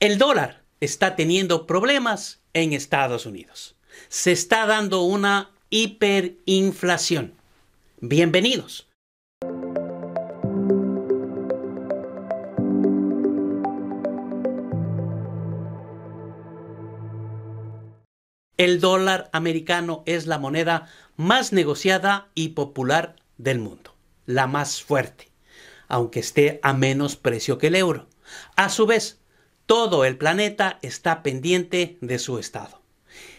El dólar está teniendo problemas en Estados Unidos. Se está dando una hiperinflación. Bienvenidos. El dólar americano es la moneda más negociada y popular del mundo, la más fuerte, aunque esté a menos precio que el euro. A su vez, todo el planeta está pendiente de su estado,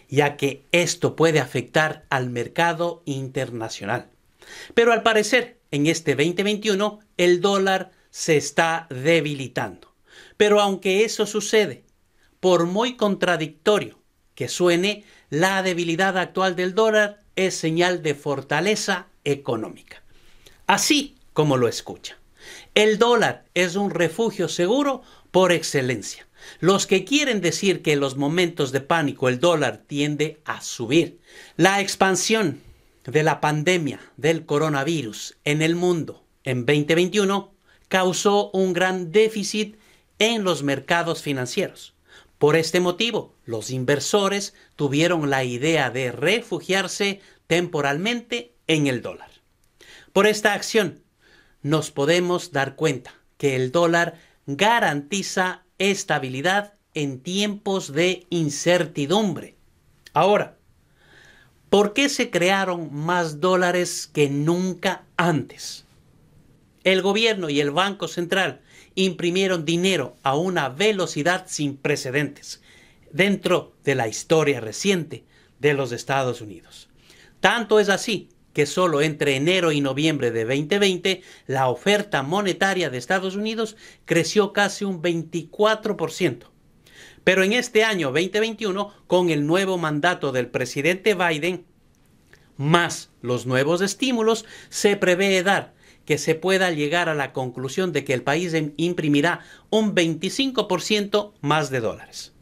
ya que esto puede afectar al mercado internacional. Pero al parecer, en este 2021, el dólar se está debilitando. Pero aunque eso sucede, por muy contradictorio que suene, la debilidad actual del dólar es señal de fortaleza económica. Así como lo escucha. El dólar es un refugio seguro por excelencia. Los que quieren decir que en los momentos de pánico el dólar tiende a subir. La expansión de la pandemia del coronavirus en el mundo en 2021 causó un gran déficit en los mercados financieros. Por este motivo, los inversores tuvieron la idea de refugiarse temporalmente en el dólar. Por esta acción, nos podemos dar cuenta que el dólar garantiza estabilidad en tiempos de incertidumbre. Ahora, ¿por qué se crearon más dólares que nunca antes? El gobierno y el Banco Central imprimieron dinero a una velocidad sin precedentes dentro de la historia reciente de los Estados Unidos. Tanto es así que solo entre enero y noviembre de 2020 la oferta monetaria de Estados Unidos creció casi un 24%. Pero en este año 2021, con el nuevo mandato del presidente Biden, más los nuevos estímulos, se prevé dar que se pueda llegar a la conclusión de que el país imprimirá un 25% más de dólares.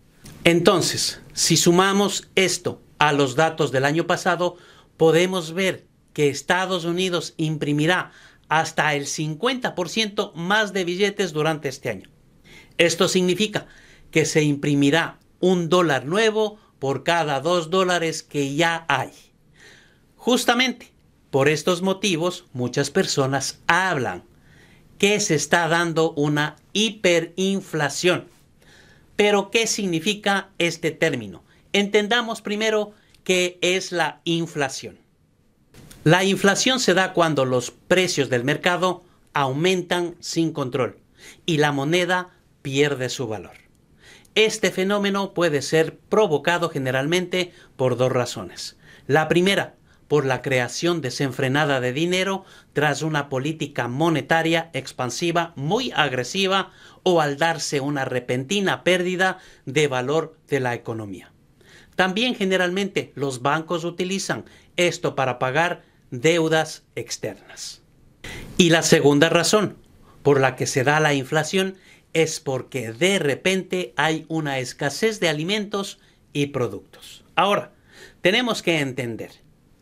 Entonces, si sumamos esto a los datos del año pasado, podemos ver que Estados Unidos imprimirá hasta el 50% más de billetes durante este año. Esto significa que se imprimirá un dólar nuevo por cada dos dólares que ya hay. Justamente por estos motivos muchas personas hablan que se está dando una hiperinflación. Pero ¿qué significa este término? Entendamos primero qué es la inflación. La inflación se da cuando los precios del mercado aumentan sin control y la moneda pierde su valor. Este fenómeno puede ser provocado generalmente por dos razones. La primera, por la creación desenfrenada de dinero tras una política monetaria expansiva muy agresiva o al darse una repentina pérdida de valor de la economía. También generalmente los bancos utilizan esto para pagar deudas externas. Y la segunda razón por la que se da la inflación es porque de repente hay una escasez de alimentos y productos. Ahora, tenemos que entender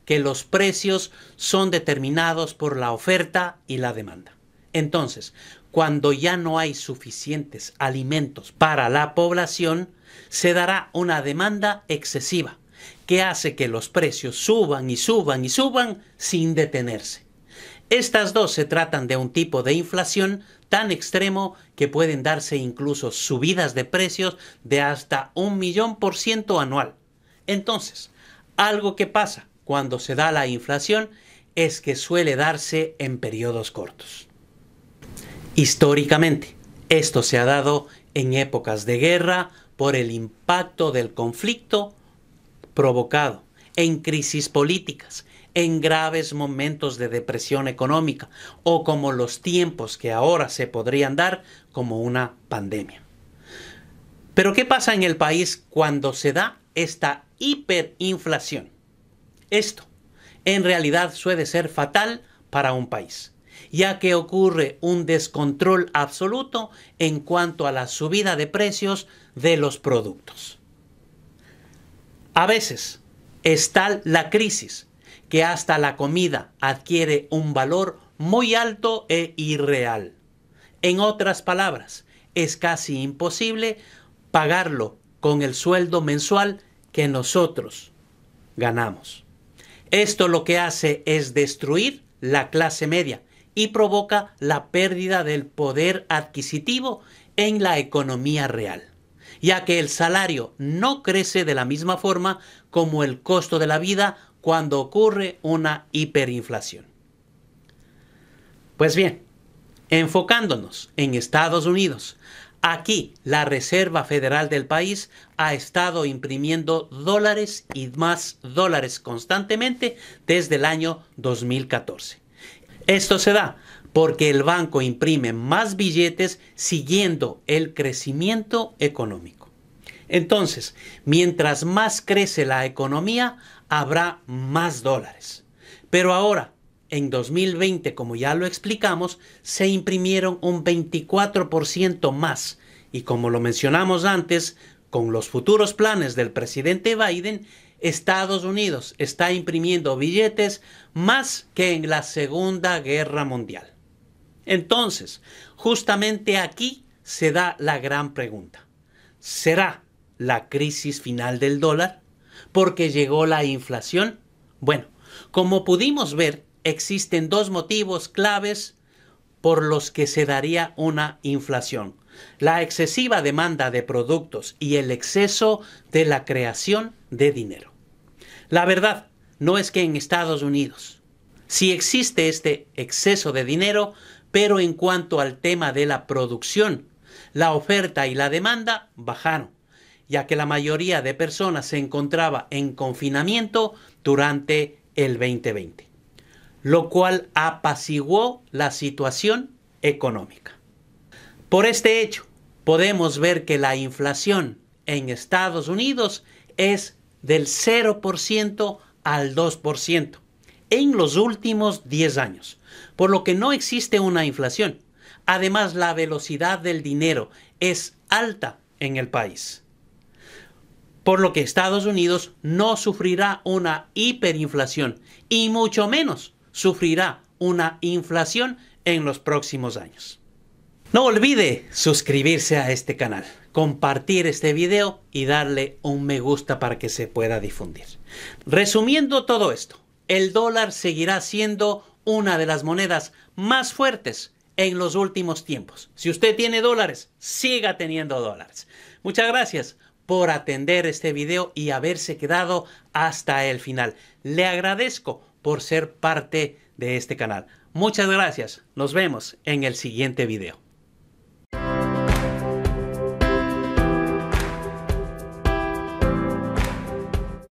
que los precios son determinados por la oferta y la demanda. Entonces, cuando ya no hay suficientes alimentos para la población, se dará una demanda excesiva que hace que los precios suban y suban y suban sin detenerse. Estas dos se tratan de un tipo de inflación tan extremo que pueden darse incluso subidas de precios de hasta un millón por ciento anual. Entonces, algo que pasa cuando se da la inflación es que suele darse en periodos cortos. Históricamente, esto se ha dado en épocas de guerra por el impacto del conflicto provocado en crisis políticas, en graves momentos de depresión económica o como los tiempos que ahora se podrían dar como una pandemia. Pero ¿qué pasa en el país cuando se da esta hiperinflación? Esto en realidad suele ser fatal para un país, ya que ocurre un descontrol absoluto en cuanto a la subida de precios de los productos. A veces es tal la crisis que hasta la comida adquiere un valor muy alto e irreal. En otras palabras, es casi imposible pagarlo con el sueldo mensual que nosotros ganamos. Esto lo que hace es destruir la clase media y provoca la pérdida del poder adquisitivo en la economía real ya que el salario no crece de la misma forma como el costo de la vida cuando ocurre una hiperinflación. Pues bien, enfocándonos en Estados Unidos, aquí la Reserva Federal del país ha estado imprimiendo dólares y más dólares constantemente desde el año 2014. Esto se da porque el banco imprime más billetes siguiendo el crecimiento económico. Entonces, mientras más crece la economía, habrá más dólares. Pero ahora, en 2020, como ya lo explicamos, se imprimieron un 24% más y como lo mencionamos antes, con los futuros planes del presidente Biden, Estados Unidos está imprimiendo billetes más que en la Segunda Guerra Mundial. Entonces, justamente aquí se da la gran pregunta. ¿Será la crisis final del dólar? ¿Porque llegó la inflación? Bueno, como pudimos ver, existen dos motivos claves por los que se daría una inflación. La excesiva demanda de productos y el exceso de la creación de dinero. La verdad no es que en Estados Unidos, si existe este exceso de dinero, pero en cuanto al tema de la producción, la oferta y la demanda bajaron, ya que la mayoría de personas se encontraba en confinamiento durante el 2020, lo cual apaciguó la situación económica. Por este hecho, podemos ver que la inflación en Estados Unidos es del 0% al 2%, en los últimos 10 años, por lo que no existe una inflación. Además, la velocidad del dinero es alta en el país, por lo que Estados Unidos no sufrirá una hiperinflación y mucho menos sufrirá una inflación en los próximos años. No olvide suscribirse a este canal, compartir este video y darle un me gusta para que se pueda difundir. Resumiendo todo esto, el dólar seguirá siendo una de las monedas más fuertes en los últimos tiempos. Si usted tiene dólares, siga teniendo dólares. Muchas gracias por atender este video y haberse quedado hasta el final. Le agradezco por ser parte de este canal. Muchas gracias. Nos vemos en el siguiente video.